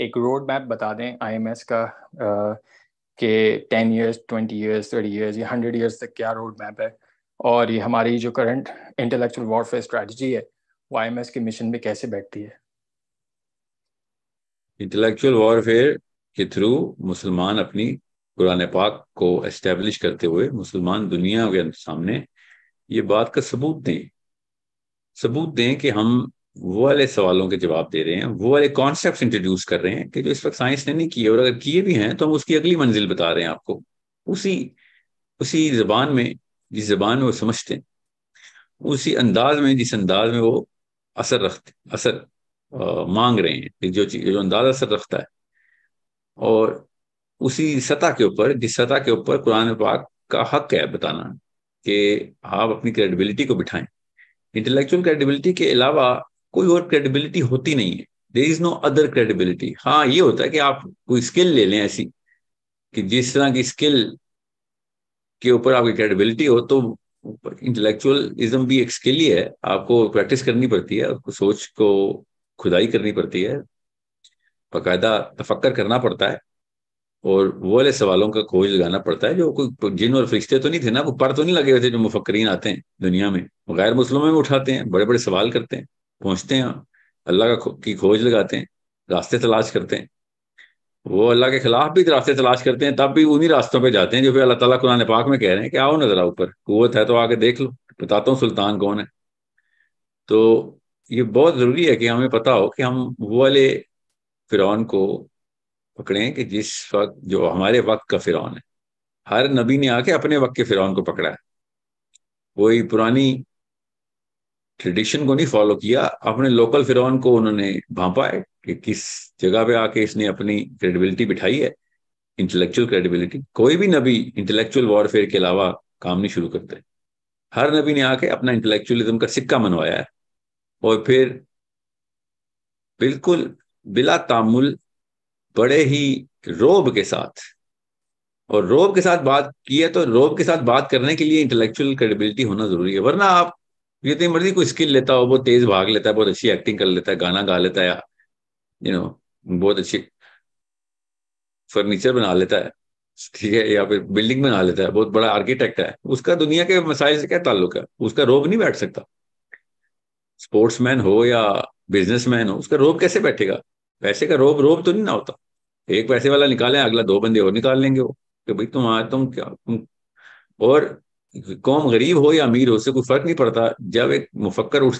एक road map बता दें आईएमएस का कि ten years twenty years thirty years या हंड्रेड ईयर्स तक क्या रोड मैप है और ये हमारी जो करंट इंटेलेक्चुअल वॉरफेयर स्ट्रेटजी है वो आई के मिशन में कैसे बैठती है इंटेलेक्चुअल वॉरफेयर के थ्रू मुसलमान अपनी कुरान पाक को एस्टेब्लिश करते हुए मुसलमान दुनिया के सामने ये बात का सबूत दें सबूत दें कि हम वो वाले सवालों के जवाब दे रहे हैं वो वाले कॉन्सेप्ट इंट्रोड्यूस कर रहे हैं कि जो इस वक्त साइंस ने नहीं किए और अगर किए भी हैं तो हम उसकी अगली मंजिल बता रहे हैं आपको उसी उसी जबान में जिस जबान में वो समझते हैं उसी अंदाज में जिस अंदाज में वो असर रखते असर आ, मांग रहे हैं जो जो अंदाज असर रखता है और उसी सतह के ऊपर जिस सतह के ऊपर कुरान पाक का हक है बताना कि आप अपनी क्रेडिबिलिटी को बिठाएं इंटेलेक्चुअल क्रेडिबिलिटी के अलावा कोई और क्रेडिबिलिटी होती नहीं है there is no other credibility हाँ ये होता है कि आप कोई स्किल ले लें ऐसी कि जिस तरह की स्किल के ऊपर आपकी क्रेडिबिलिटी हो तो इंटेलेक्चुअलिज्म भी एक स्किल ही है आपको प्रैक्टिस करनी पड़ती है आपको सोच को खुदाई करनी पड़ती है बाकायदा तफक्कर करना पड़ता है और वो वाले सवालों का खोज लगाना पड़ता है जो कोई जिन और फरिश्ते तो नहीं थे ना वो पर तो नहीं लगे हुए थे जो मुफक्रीन आते हैं दुनिया में गैर मुस्लिमों में उठाते हैं बड़े बड़े सवाल करते हैं पहुंचते हैं अल्लाह का की खोज लगाते हैं रास्ते तलाश करते हैं वो अल्लाह के खिलाफ भी रास्ते तलाश करते हैं तब भी उन्हीं रास्तों पे जाते हैं जो फिर अल्लाह ताला कुरान पाक में कह रहे हैं कि आओ नजर ऊपर कुत है तो आके देख लो बताता हूँ सुल्तान कौन है तो ये बहुत ज़रूरी है कि हमें पता हो कि हम वो वाले फ़िरौन को पकड़ें कि जिस वक्त जो हमारे वक्त का फ़िरौन है हर नबी ने आके अपने वक्त के फ़िरौन को पकड़ा है कोई पुरानी ट्रेडिशन को नहीं फॉलो किया अपने लोकल फिर को उन्होंने भांपा है कि किस जगह पे आके इसने अपनी क्रेडिबिलिटी बिठाई है इंटेलेक्चुअल क्रेडिबिलिटी कोई भी नबी इंटेलेक्चुअल वॉरफेयर के अलावा काम नहीं शुरू करते हर नबी ने आके अपना इंटेलेक्चुअलिज्म का सिक्का मनवाया है और फिर बिल्कुल बिला तामुल बड़े ही रोब के साथ और रोब के साथ बात की है तो रोब के साथ बात करने के लिए इंटेलेक्चुअल क्रेडिबिलिटी होना जरूरी है वरना आप जितनी तो मर्जी कोई स्किल लेता हो बहुत तेज भाग लेता है बहुत अच्छी एक्टिंग कर लेता है गाना गा लेता है यू नो बहुत अच्छी फर्नीचर बना लेता है ठीक है या फिर बिल्डिंग बना लेता है बहुत बड़ा आर्किटेक्ट है उसका दुनिया के मसाइल से क्या ताल्लुक है उसका रोब नहीं बैठ सकता स्पोर्ट्समैन हो या बिजनेसमैन हो उसका रोब कैसे बैठेगा पैसे का रोब रोब तो नहीं ना होता एक पैसे वाला निकाले अगला दो बंदे और निकाल लेंगे वो कि भाई तुम आ तुम क्या तुम और कौम गरीब हो या अमीर हो उससे कोई फर्क नहीं पड़ता जब एक मुफक्कर उठ